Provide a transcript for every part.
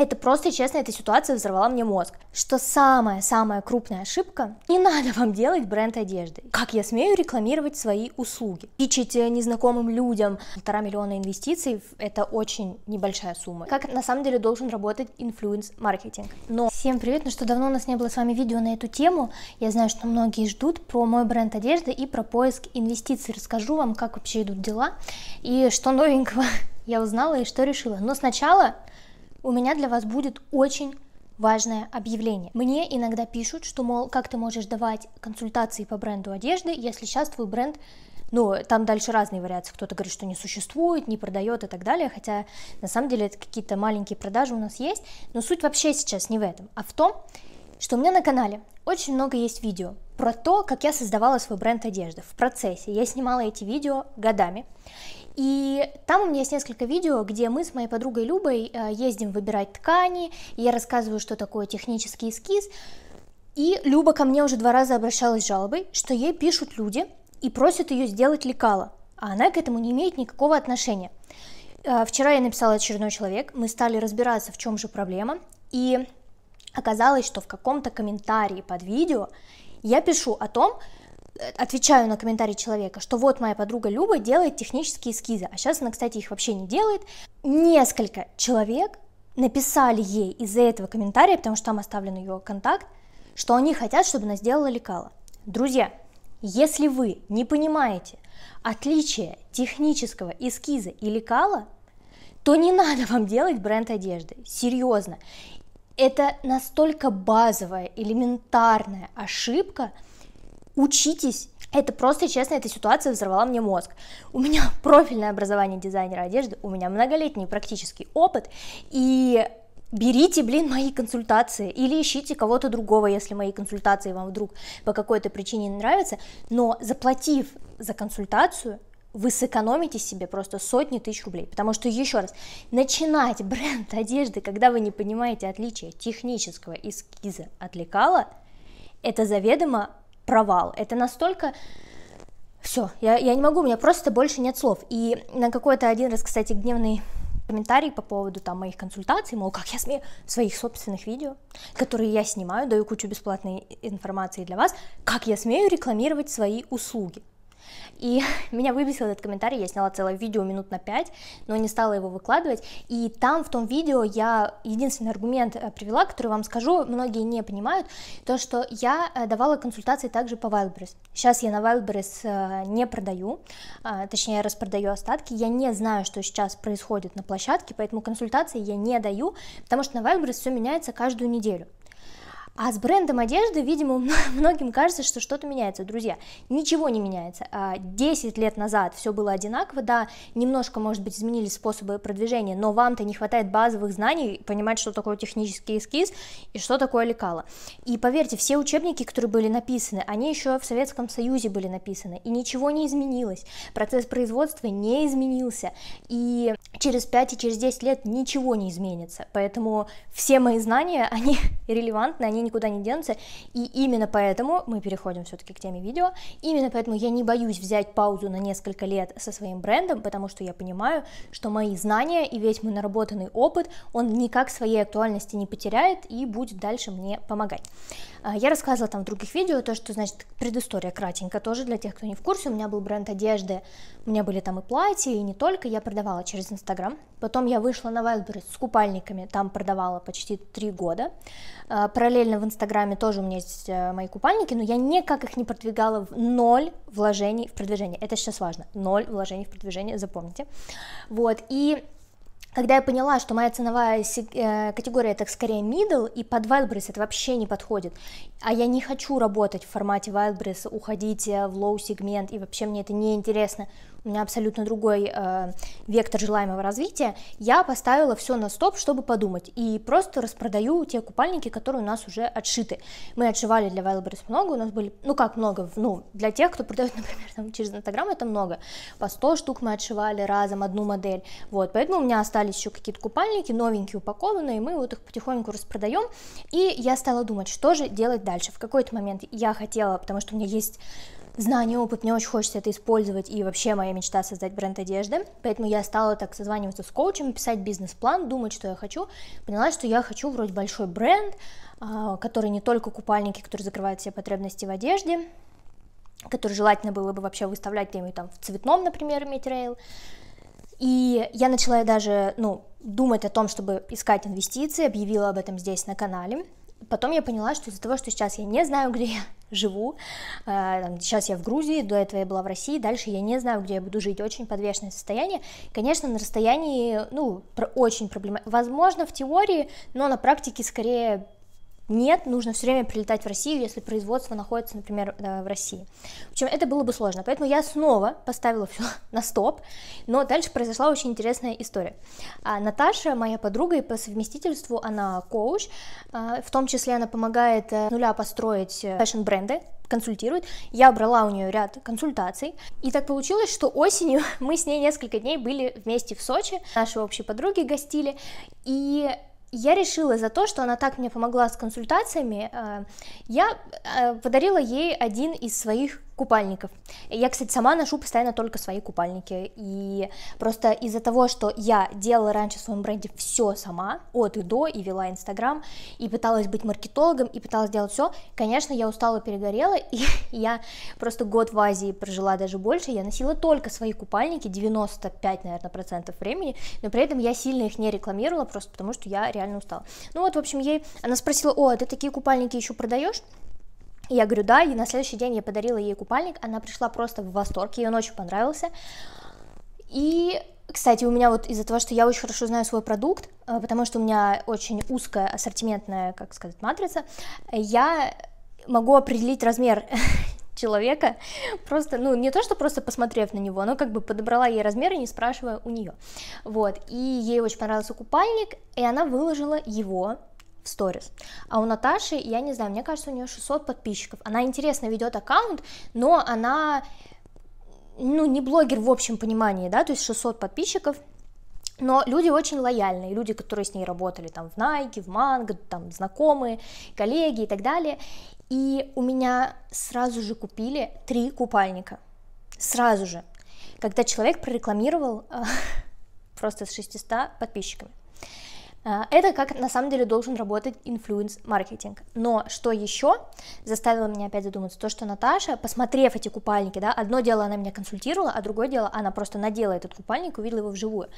Это просто, честно, эта ситуация взорвала мне мозг. Что самая-самая крупная ошибка, не надо вам делать бренд одежды. Как я смею рекламировать свои услуги? Пичить незнакомым людям полтора миллиона инвестиций, это очень небольшая сумма. Как на самом деле должен работать инфлюенс-маркетинг. Но всем привет, ну что давно у нас не было с вами видео на эту тему. Я знаю, что многие ждут про мой бренд одежды и про поиск инвестиций. Расскажу вам, как вообще идут дела и что новенького я узнала и что решила. Но сначала у меня для вас будет очень важное объявление. Мне иногда пишут, что, мол, как ты можешь давать консультации по бренду одежды, если сейчас твой бренд ну, там дальше разные вариации. Кто-то говорит, что не существует, не продает и так далее. Хотя на самом деле это какие-то маленькие продажи у нас есть. Но суть вообще сейчас не в этом, а в том, что у меня на канале очень много есть видео про то, как я создавала свой бренд одежды в процессе. Я снимала эти видео годами. И там у меня есть несколько видео, где мы с моей подругой Любой э, ездим выбирать ткани, я рассказываю, что такое технический эскиз. И Люба ко мне уже два раза обращалась с жалобой, что ей пишут люди и просят ее сделать лекало, а она к этому не имеет никакого отношения. Э, вчера я написала очередной человек, мы стали разбираться, в чем же проблема, и оказалось, что в каком-то комментарии под видео я пишу о том, отвечаю на комментарий человека, что вот моя подруга Люба делает технические эскизы, а сейчас она, кстати, их вообще не делает. Несколько человек написали ей из-за этого комментария, потому что там оставлен ее контакт, что они хотят, чтобы она сделала лекала. Друзья, если вы не понимаете отличие технического эскиза и лекала, то не надо вам делать бренд одежды. Серьезно. Это настолько базовая, элементарная ошибка – учитесь это просто, честно, эта ситуация взорвала мне мозг. У меня профильное образование дизайнера одежды, у меня многолетний практический опыт, и берите, блин, мои консультации или ищите кого-то другого, если мои консультации вам вдруг по какой-то причине не нравятся, но заплатив за консультацию, вы сэкономите себе просто сотни тысяч рублей. Потому что, еще раз, начинать бренд одежды, когда вы не понимаете отличия технического эскиза от лекала, это заведомо провал. Это настолько все, я, я не могу, у меня просто больше нет слов. И на какой-то один раз, кстати, гневный комментарий по поводу там моих консультаций, мол, как я смею своих собственных видео, которые я снимаю, даю кучу бесплатной информации для вас, как я смею рекламировать свои услуги. И меня выбесил этот комментарий, я сняла целое видео минут на пять, но не стала его выкладывать. И там, в том видео, я единственный аргумент э, привела, который вам скажу, многие не понимают, то, что я э, давала консультации также по Wildberries. Сейчас я на Wildberries э, не продаю, а, точнее, я распродаю остатки. Я не знаю, что сейчас происходит на площадке, поэтому консультации я не даю, потому что на Wildberries все меняется каждую неделю. А с брендом одежды, видимо, многим кажется, что что-то меняется. Друзья, ничего не меняется. 10 а, лет назад все было одинаково, да, немножко, может быть, изменились способы продвижения, но вам-то не хватает базовых знаний, понимать, что такое технический эскиз и что такое лекало. И поверьте, все учебники, которые были написаны, они еще в Советском Союзе были написаны, и ничего не изменилось. Процесс производства не изменился, и через 5 и через 10 лет ничего не изменится. Поэтому все мои знания, они релевантны, они не никуда не денутся, и именно поэтому мы переходим все-таки к теме видео, именно поэтому я не боюсь взять паузу на несколько лет со своим брендом, потому что я понимаю, что мои знания и весь мой наработанный опыт, он никак своей актуальности не потеряет и будет дальше мне помогать. А, я рассказывала там в других видео то, что, значит, предыстория кратенько тоже для тех, кто не в курсе. У меня был бренд одежды, у меня были там и платья, и не только. Я продавала через Инстаграм. Потом я вышла на Wildberries с купальниками, там продавала почти три года. А, параллельно отдельно в Инстаграме тоже у меня есть э, мои купальники, но я никак их не продвигала в ноль вложений в продвижение. Это сейчас важно. Ноль вложений в продвижение, запомните. Вот, и когда я поняла, что моя ценовая э, категория это скорее middle, и под Wildberries это вообще не подходит, а я не хочу работать в формате Wildberries, уходить э, в low сегмент, и вообще мне это не интересно, у меня абсолютно другой э, вектор желаемого развития, я поставила все на стоп, чтобы подумать, и просто распродаю те купальники, которые у нас уже отшиты. Мы отшивали для Wildberries много, у нас были, ну как много, ну для тех, кто продает, например, там, через Инстаграм, это много, по 100 штук мы отшивали разом одну модель, вот, поэтому у меня остались еще какие-то купальники, новенькие упакованные, и мы вот их потихоньку распродаем, и я стала думать, что же делать дальше, в какой-то момент я хотела, потому что у меня есть знание, опыт, мне очень хочется это использовать, и вообще моя мечта создать бренд одежды, поэтому я стала так созваниваться с коучем, писать бизнес-план, думать, что я хочу, поняла, что я хочу вроде большой бренд, а, который не только купальники, который закрывает все потребности в одежде, который желательно было бы вообще выставлять где-нибудь там в цветном, например, метрейл, и я начала даже, ну, думать о том, чтобы искать инвестиции, объявила об этом здесь на канале, потом я поняла, что из-за того, что сейчас я не знаю, где я живу, э, сейчас я в Грузии, до этого я была в России, дальше я не знаю, где я буду жить, очень подвешенное состояние, конечно, на расстоянии, ну, очень проблематично, возможно, в теории, но на практике скорее нет, нужно все время прилетать в Россию, если производство находится, например, э, в России. Причем это было бы сложно. Поэтому я снова поставила все на стоп. Но дальше произошла очень интересная история. А Наташа, моя подруга, и по совместительству она коуч. А, в том числе она помогает э, с нуля построить э, фэшн-бренды, консультирует. Я брала у нее ряд консультаций. И так получилось, что осенью мы с ней несколько дней были вместе в Сочи. Наши общие подруги гостили. И я решила за то, что она так мне помогла с консультациями, э, я э, подарила ей один из своих купальников. Я, кстати, сама ношу постоянно только свои купальники, и просто из-за того, что я делала раньше в своем бренде все сама, от и до, и вела Инстаграм, и пыталась быть маркетологом, и пыталась делать все, конечно, я устала, перегорела, и я просто год в Азии прожила даже больше, я носила только свои купальники, 95, наверное, процентов времени, но при этом я сильно их не рекламировала, просто потому что я реально устала. Ну вот, в общем, ей, она спросила, о, а ты такие купальники еще продаешь? Я говорю, да, и на следующий день я подарила ей купальник, она пришла просто в восторг, ей он очень понравился. И, кстати, у меня вот из-за того, что я очень хорошо знаю свой продукт, э, потому что у меня очень узкая ассортиментная, как сказать, матрица, я могу определить размер человека, просто, ну, не то, что просто посмотрев на него, но как бы подобрала ей размеры, не спрашивая у нее, вот, и ей очень понравился купальник, и она выложила его в сторис. А у Наташи, я не знаю, мне кажется, у нее 600 подписчиков. Она интересно ведет аккаунт, но она, ну, не блогер в общем понимании, да, то есть 600 подписчиков, но люди очень лояльные, люди, которые с ней работали там в Nike, в Манго, там знакомые, коллеги и так далее. И у меня сразу же купили три купальника. Сразу же. Когда человек прорекламировал а, просто с 600 подписчиками. А, это как на самом деле должен работать инфлюенс-маркетинг. Но что еще заставило меня опять задуматься, то, что Наташа, посмотрев эти купальники, да, одно дело она меня консультировала, а другое дело она просто надела этот купальник, увидела его вживую.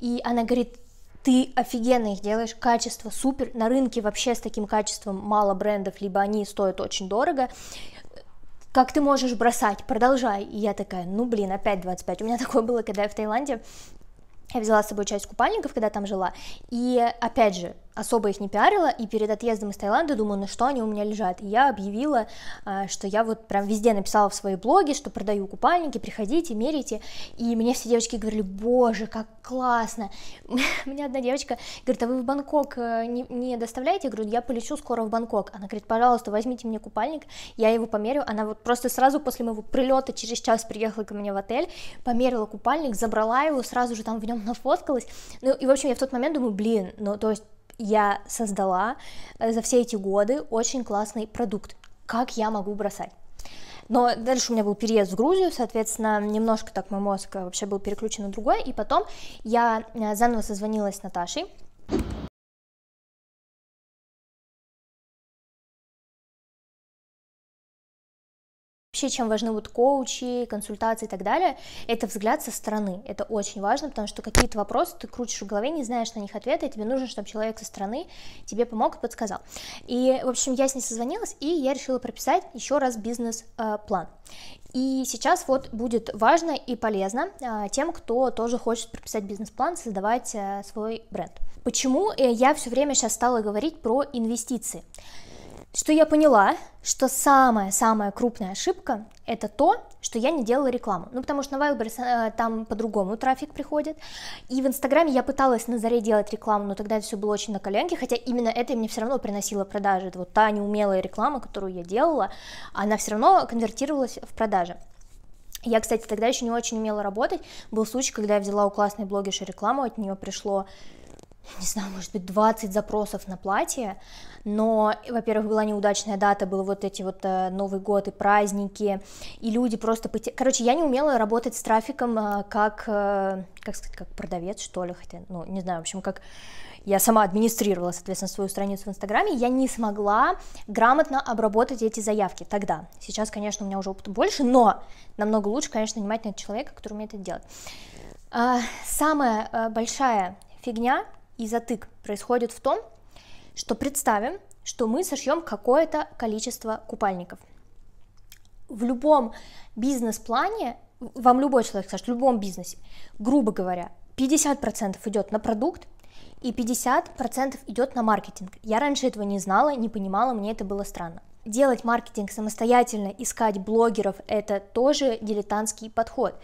И она говорит, ты офигенно их делаешь, качество супер, на рынке вообще с таким качеством мало брендов, либо они стоят очень дорого, как ты можешь бросать, продолжай. И я такая, ну блин, опять 25. У меня такое было, когда я в Таиланде я взяла с собой часть купальников, когда там жила, и опять же, особо их не пиарила, и перед отъездом из Таиланда думаю, на «Ну что они у меня лежат. И я объявила, а, что я вот прям везде написала в свои блоги, что продаю купальники, приходите, мерите. И мне все девочки говорили, боже, как классно. Мне одна девочка говорит, а вы в Бангкок э, не, не доставляете? Я говорю, я полечу скоро в Бангкок. Она говорит, пожалуйста, возьмите мне купальник, я его померю. Она вот просто сразу после моего прилета через час приехала ко мне в отель, померила купальник, забрала его, сразу же там в нем нафоткалась. Ну и в общем я в тот момент думаю, блин, ну то есть я создала э, за все эти годы очень классный продукт. Как я могу бросать? Но дальше у меня был переезд в Грузию, соответственно, немножко так мой мозг э, вообще был переключен на другое, и потом я э, заново созвонилась с Наташей, вообще, чем важны вот коучи, консультации и так далее, это взгляд со стороны. Это очень важно, потому что какие-то вопросы ты крутишь в голове, не знаешь на них ответа, и тебе нужно, чтобы человек со стороны тебе помог и подсказал. И, в общем, я с ней созвонилась, и я решила прописать еще раз бизнес-план. И сейчас вот будет важно и полезно а, тем, кто тоже хочет прописать бизнес-план, создавать э, свой бренд. Почему э, я все время сейчас стала говорить про инвестиции? Что я поняла, что самая-самая крупная ошибка – это то, что я не делала рекламу. Ну, потому что на Wildberries э, там по-другому трафик приходит. И в Инстаграме я пыталась на заре делать рекламу, но тогда это все было очень на коленке, хотя именно это мне все равно приносило продажи. Это вот та неумелая реклама, которую я делала, она все равно конвертировалась в продажи. Я, кстати, тогда еще не очень умела работать. Был случай, когда я взяла у классной блогерши рекламу, от нее пришло не знаю, может быть, 20 запросов на платье, но, во-первых, была неудачная дата, был вот эти вот э, Новый год и праздники, и люди просто... Короче, я не умела работать с трафиком э, как, э, как сказать, как продавец, что ли, хотя, ну, не знаю, в общем, как я сама администрировала, соответственно, свою страницу в Инстаграме, я не смогла грамотно обработать эти заявки тогда. Сейчас, конечно, у меня уже опыта больше, но намного лучше, конечно, нанимать на человека, который умеет это делать. А, самая большая фигня и затык происходит в том, что представим, что мы сошьем какое-то количество купальников. В любом бизнес-плане, вам любой человек скажет, в любом бизнесе, грубо говоря, 50% идет на продукт, и 50% идет на маркетинг. Я раньше этого не знала, не понимала, мне это было странно. Делать маркетинг самостоятельно, искать блогеров, это тоже дилетантский подход.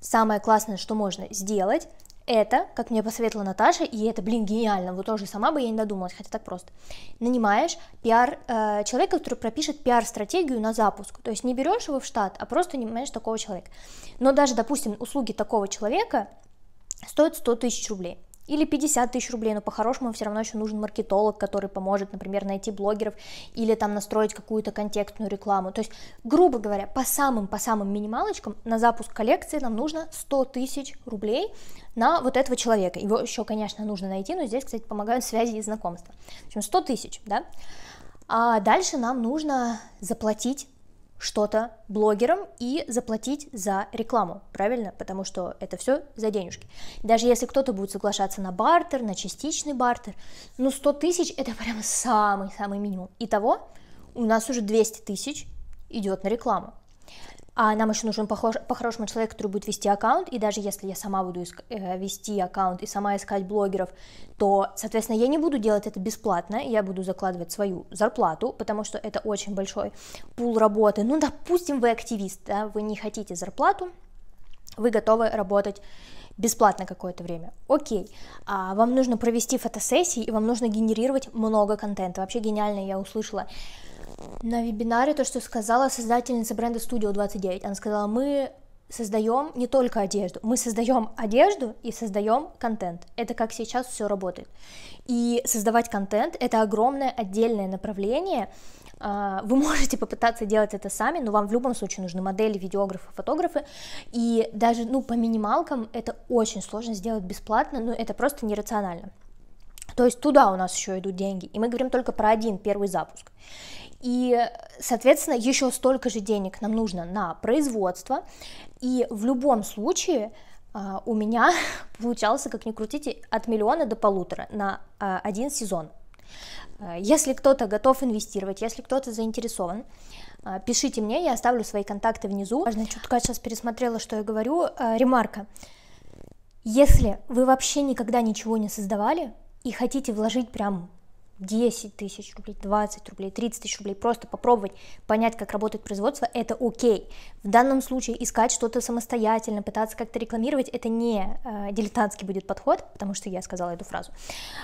Самое классное, что можно сделать, это, как мне посоветовала Наташа, и это, блин, гениально, вот тоже сама бы я не додумалась, хотя так просто. Нанимаешь пиар, э, человека, который пропишет пиар-стратегию на запуск, то есть не берешь его в штат, а просто нанимаешь такого человека. Но даже, допустим, услуги такого человека стоят 100 тысяч рублей или 50 тысяч рублей, но по-хорошему все равно еще нужен маркетолог, который поможет, например, найти блогеров или там настроить какую-то контекстную рекламу. То есть, грубо говоря, по самым, по самым минималочкам на запуск коллекции нам нужно 100 тысяч рублей на вот этого человека. Его еще, конечно, нужно найти, но здесь, кстати, помогают связи и знакомства. В общем, 100 тысяч, да? А дальше нам нужно заплатить что-то блогерам и заплатить за рекламу, правильно? Потому что это все за денежки. Даже если кто-то будет соглашаться на бартер, на частичный бартер, ну 100 тысяч это прям самый-самый минимум. Итого у нас уже 200 тысяч идет на рекламу. А нам еще нужен по-хорошему человек, который будет вести аккаунт, и даже если я сама буду э, вести аккаунт и сама искать блогеров, то, соответственно, я не буду делать это бесплатно, я буду закладывать свою зарплату, потому что это очень большой пул работы. Ну, допустим, вы активист, да, вы не хотите зарплату, вы готовы работать бесплатно какое-то время. Окей, а вам нужно провести фотосессии, и вам нужно генерировать много контента. Вообще гениально я услышала на вебинаре то, что сказала создательница бренда Studio 29. Она сказала, мы создаем не только одежду, мы создаем одежду и создаем контент. Это как сейчас все работает. И создавать контент это огромное отдельное направление. А, вы можете попытаться делать это сами, но вам в любом случае нужны модели, видеографы, фотографы. И даже ну, по минималкам это очень сложно сделать бесплатно, но это просто нерационально. То есть туда у нас еще идут деньги. И мы говорим только про один первый запуск. И, соответственно, еще столько же денег нам нужно на производство. И в любом случае а, у меня получался, как ни крутите, от миллиона до полутора на а, один сезон. А, если кто-то готов инвестировать, если кто-то заинтересован, пишите мне, я оставлю свои контакты внизу. Важно, чутка сейчас пересмотрела, что я говорю. Ремарка. Если вы вообще никогда ничего не создавали и хотите вложить прям 10 тысяч рублей, 20 рублей, 30 тысяч рублей, просто попробовать понять, как работает производство, это окей. В данном случае искать что-то самостоятельно, пытаться как-то рекламировать, это не э, дилетантский будет подход, потому что я сказала эту фразу.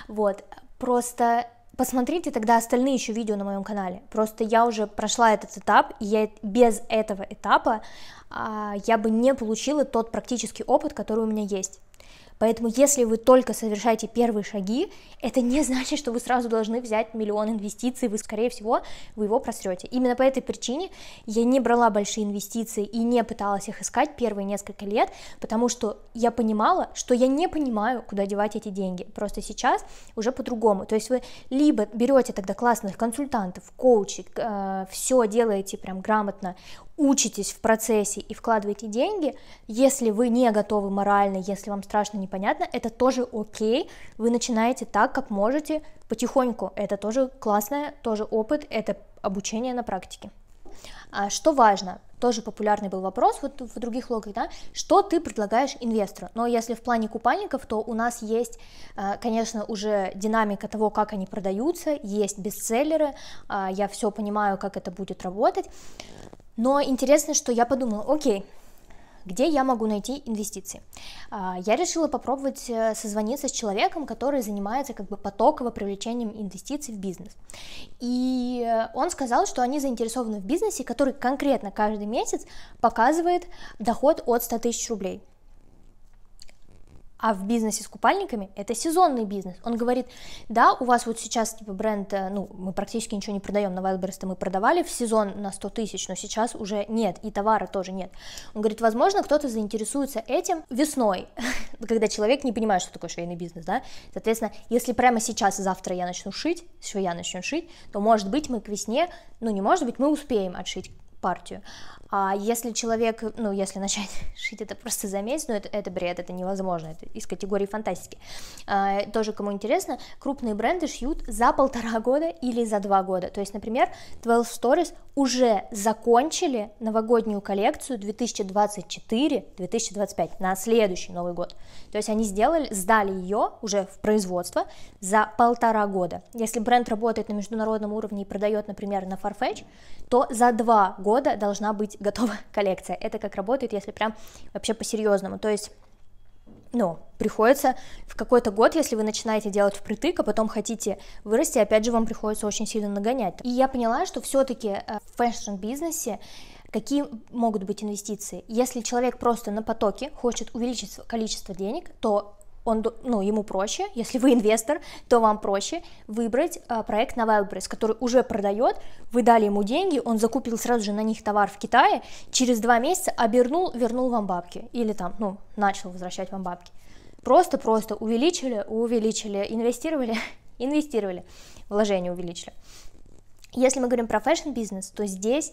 Вот, просто посмотрите тогда остальные еще видео на моем канале. Просто я уже прошла этот этап, и я без этого этапа а, я бы не получила тот практический опыт, который у меня есть. Поэтому если вы только совершаете первые шаги, это не значит, что вы сразу должны взять миллион инвестиций, вы, скорее всего, вы его просрете. Именно по этой причине я не брала большие инвестиции и не пыталась их искать первые несколько лет, потому что я понимала, что я не понимаю, куда девать эти деньги. Просто сейчас уже по-другому. То есть вы либо берете тогда классных консультантов, коучей, э, все делаете прям грамотно, учитесь в процессе и вкладываете деньги, если вы не готовы морально, если вам страшно, непонятно, это тоже окей, вы начинаете так, как можете, потихоньку, это тоже классное, тоже опыт, это обучение на практике. А что важно, тоже популярный был вопрос вот в других логах, да, что ты предлагаешь инвестору, но если в плане купальников, то у нас есть, а, конечно, уже динамика того, как они продаются, есть бестселлеры, а, я все понимаю, как это будет работать, но интересно, что я подумала, окей, где я могу найти инвестиции. А, я решила попробовать э, созвониться с человеком, который занимается как бы потоково привлечением инвестиций в бизнес. И э, он сказал, что они заинтересованы в бизнесе, который конкретно каждый месяц показывает доход от 100 тысяч рублей. А в бизнесе с купальниками это сезонный бизнес. Он говорит, да, у вас вот сейчас типа бренд, э, ну, мы практически ничего не продаем, на wildberries мы продавали в сезон на 100 тысяч, но сейчас уже нет, и товара тоже нет. Он говорит, возможно, кто-то заинтересуется этим весной, когда человек не понимает, что такое швейный бизнес, да. Соответственно, если прямо сейчас, завтра я начну шить, все я начну шить, то, может быть, мы к весне, ну, не может быть, мы успеем отшить партию. А если человек, ну, если начать шить это просто за месяц, ну, это, это бред, это невозможно, это из категории фантастики. А, тоже, кому интересно, крупные бренды шьют за полтора года или за два года. То есть, например, 12 Stories уже закончили новогоднюю коллекцию 2024-2025 на следующий Новый год. То есть они сделали, сдали ее уже в производство за полтора года. Если бренд работает на международном уровне и продает, например, на Farfetch, то за два года должна быть быть готова коллекция. Это как работает, если прям вообще по-серьезному. То есть ну, приходится в какой-то год, если вы начинаете делать впритык, а потом хотите вырасти, опять же, вам приходится очень сильно нагонять. И я поняла, что все-таки э, в фэшн-бизнесе какие могут быть инвестиции. Если человек просто на потоке хочет увеличить количество денег, то он, ну, ему проще, если вы инвестор, то вам проще выбрать э, проект на Wildberries, который уже продает, вы дали ему деньги, он закупил сразу же на них товар в Китае, через два месяца обернул, вернул вам бабки, или там, ну, начал возвращать вам бабки. Просто-просто увеличили, увеличили, инвестировали, инвестировали, вложения увеличили. Если мы говорим про фэшн-бизнес, то здесь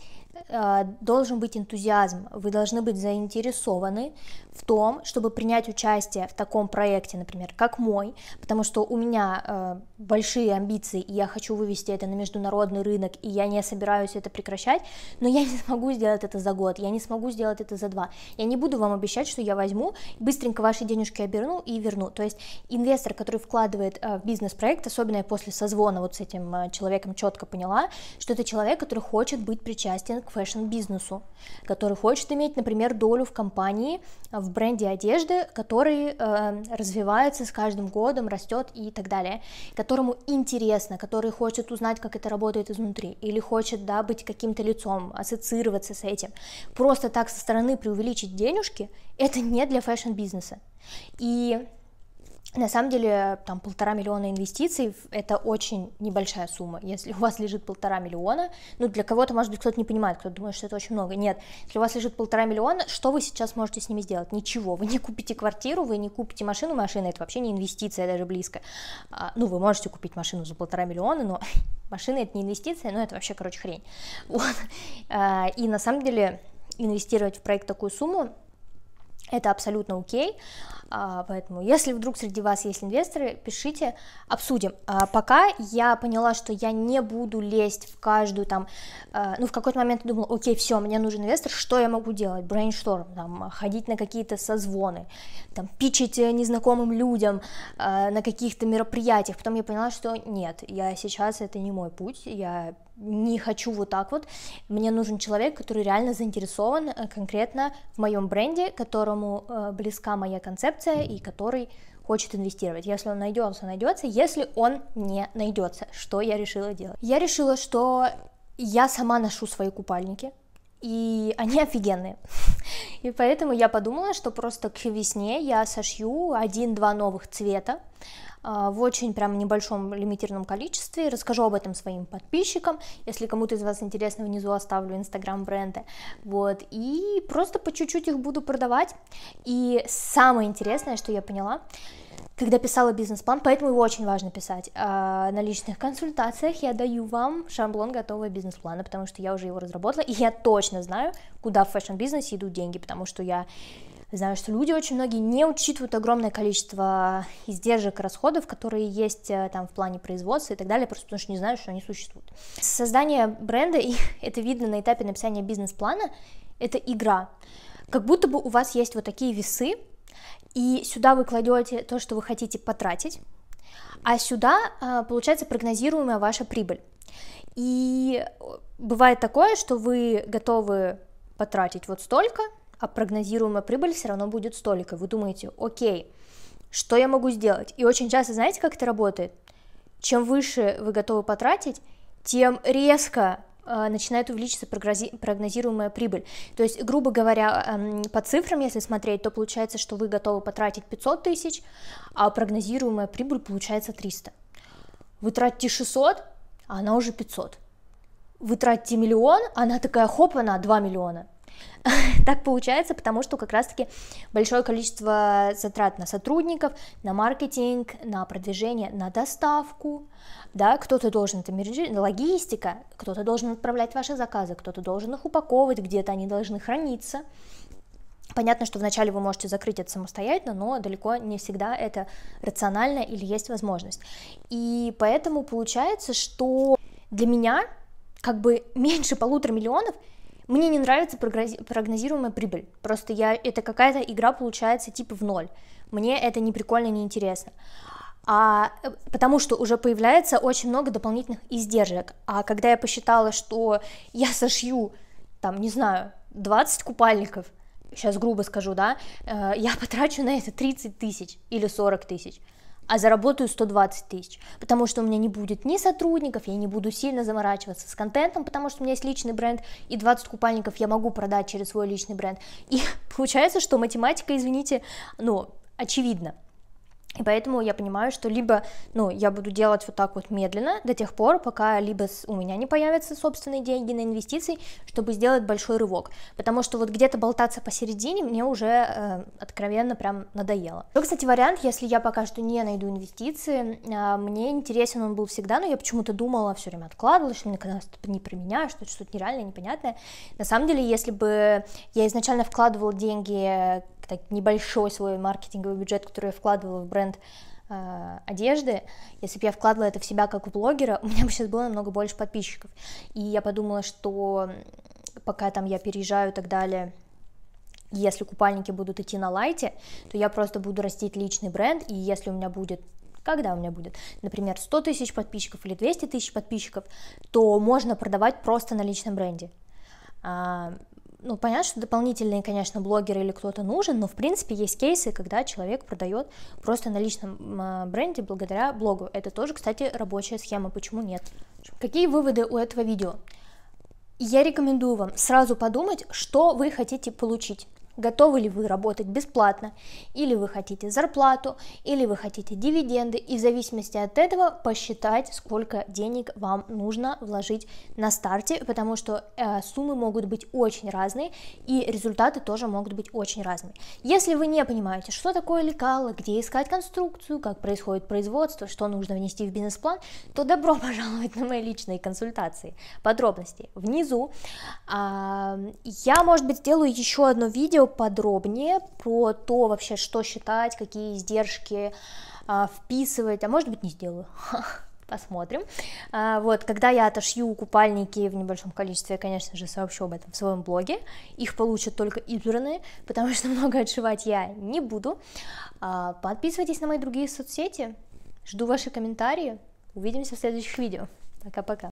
э, должен быть энтузиазм, вы должны быть заинтересованы в том, чтобы принять участие в таком проекте, например, как мой, потому что у меня э, большие амбиции, и я хочу вывести это на международный рынок, и я не собираюсь это прекращать, но я не смогу сделать это за год, я не смогу сделать это за два. Я не буду вам обещать, что я возьму, быстренько ваши денежки оберну и верну. То есть инвестор, который вкладывает э, в бизнес-проект, особенно я после созвона вот с этим э, человеком четко поняла, что это человек, который хочет быть причастен к фэшн-бизнесу, который хочет иметь, например, долю в компании, э, в бренде одежды, который э, развивается с каждым годом, растет и так далее, которому интересно, который хочет узнать, как это работает изнутри, или хочет, да, быть каким-то лицом, ассоциироваться с этим. Просто так со стороны преувеличить денежки, это не для фэшн-бизнеса. И на самом деле, там полтора миллиона инвестиций – это очень небольшая сумма. Если у вас лежит полтора миллиона, ну, для кого-то, может быть, кто-то не понимает, кто думает, что это очень много. Нет, если у вас лежит полтора миллиона, что вы сейчас можете с ними сделать? Ничего. Вы не купите квартиру, вы не купите машину. Машина – это вообще не инвестиция, даже близко. А, ну, вы можете купить машину за полтора миллиона, но машина – это не инвестиция, но это вообще, короче, хрень. Вот. А, и на самом деле инвестировать в проект такую сумму – это абсолютно окей. Okay. А, поэтому, если вдруг среди вас есть инвесторы, пишите, обсудим. А, пока я поняла, что я не буду лезть в каждую там, а, ну, в какой-то момент думала, окей, все, мне нужен инвестор, что я могу делать? Брейншторм, там, ходить на какие-то созвоны, там, пичить э, незнакомым людям на каких-то мероприятиях. Потом я поняла, что нет, я сейчас, это не мой путь, я не хочу вот так вот, мне нужен человек, который реально заинтересован э, конкретно в моем бренде, которому э, близка моя концепция, инвестиция и который хочет инвестировать. Если он найдется, найдется. Если он не найдется, что я решила делать? Я решила, что я сама ношу свои купальники и они офигенные. И поэтому я подумала, что просто к весне я сошью один-два новых цвета а, в очень прям небольшом лимитированном количестве. Расскажу об этом своим подписчикам. Если кому-то из вас интересно, внизу оставлю инстаграм бренды. Вот. И просто по чуть-чуть их буду продавать. И самое интересное, что я поняла, когда писала бизнес-план, поэтому его очень важно писать. А на личных консультациях я даю вам шаблон готового бизнес-плана, потому что я уже его разработала, и я точно знаю, куда в фэшн-бизнесе идут деньги, потому что я знаю, что люди очень многие не учитывают огромное количество издержек расходов, которые есть э, там в плане производства и так далее, просто потому что не знают, что они существуют. Создание бренда, и это видно на этапе написания бизнес-плана, это игра. Как будто бы у вас есть вот такие весы, и сюда вы кладете то, что вы хотите потратить, а сюда а, получается прогнозируемая ваша прибыль. И бывает такое, что вы готовы потратить вот столько, а прогнозируемая прибыль все равно будет столько. Вы думаете, окей, что я могу сделать? И очень часто, знаете, как это работает? Чем выше вы готовы потратить, тем резко Э, начинает увеличиться прогнозируемая прибыль. То есть, грубо говоря, эм, по цифрам, если смотреть, то получается, что вы готовы потратить 500 тысяч, а прогнозируемая прибыль получается 300. Вы тратите 600, а она уже 500. Вы тратите миллион, а она такая, хоп, она 2 миллиона. так получается, потому что как раз-таки большое количество затрат на сотрудников, на маркетинг, на продвижение, на доставку, да, кто-то должен, это логистика, кто-то должен отправлять ваши заказы, кто-то должен их упаковывать, где-то они должны храниться, Понятно, что вначале вы можете закрыть это самостоятельно, но далеко не всегда это рационально или есть возможность. И поэтому получается, что для меня как бы меньше полутора миллионов – мне не нравится прогнозируемая прибыль. Просто я, это какая-то игра получается типа в ноль. Мне это не прикольно, не интересно. А, э, потому что уже появляется очень много дополнительных издержек. А когда я посчитала, что я сошью, там, не знаю, 20 купальников, сейчас грубо скажу, да, э, я потрачу на это 30 тысяч или 40 тысяч а заработаю 120 тысяч, потому что у меня не будет ни сотрудников, я не буду сильно заморачиваться с контентом, потому что у меня есть личный бренд, и 20 купальников я могу продать через свой личный бренд. И получается, что математика, извините, ну, очевидно. И поэтому я понимаю, что либо ну, я буду делать вот так вот медленно до тех пор, пока либо у меня не появятся собственные деньги на инвестиции, чтобы сделать большой рывок. Потому что вот где-то болтаться посередине мне уже э, откровенно прям надоело. Ну, кстати, вариант, если я пока что не найду инвестиции, э, мне интересен он был всегда, но я почему-то думала, все время откладывала, что никогда не применяю, что что-то нереальное, непонятное. На самом деле, если бы я изначально вкладывала деньги так, небольшой свой маркетинговый бюджет, который я вкладывала в бренд э, одежды, если бы я вкладывала это в себя как в блогера, у меня бы сейчас было намного больше подписчиков. И я подумала, что пока там я переезжаю и так далее, если купальники будут идти на лайте, то я просто буду растить личный бренд, и если у меня будет когда у меня будет, например, 100 тысяч подписчиков или 200 тысяч подписчиков, то можно продавать просто на личном бренде. А, ну, понятно, что дополнительные, конечно, блогеры или кто-то нужен, но, в принципе, есть кейсы, когда человек продает просто на личном а, бренде благодаря блогу. Это тоже, кстати, рабочая схема, почему нет? Какие выводы у этого видео? Я рекомендую вам сразу подумать, что вы хотите получить. Готовы ли вы работать бесплатно, или вы хотите зарплату, или вы хотите дивиденды, и в зависимости от этого посчитать, сколько денег вам нужно вложить на старте, потому что э, суммы могут быть очень разные, и результаты тоже могут быть очень разными. Если вы не понимаете, что такое лекало, где искать конструкцию, как происходит производство, что нужно внести в бизнес-план, то добро пожаловать на мои личные консультации. Подробности внизу. Э, я, может быть, сделаю еще одно видео, подробнее про то вообще, что считать, какие издержки а, вписывать, а может быть не сделаю посмотрим. А, вот, когда я отошью купальники в небольшом количестве, я, конечно же, сообщу об этом в своем блоге. Их получат только избранные, потому что много отшивать я не буду. А, подписывайтесь на мои другие соцсети. Жду ваши комментарии. Увидимся в следующих видео. Пока-пока.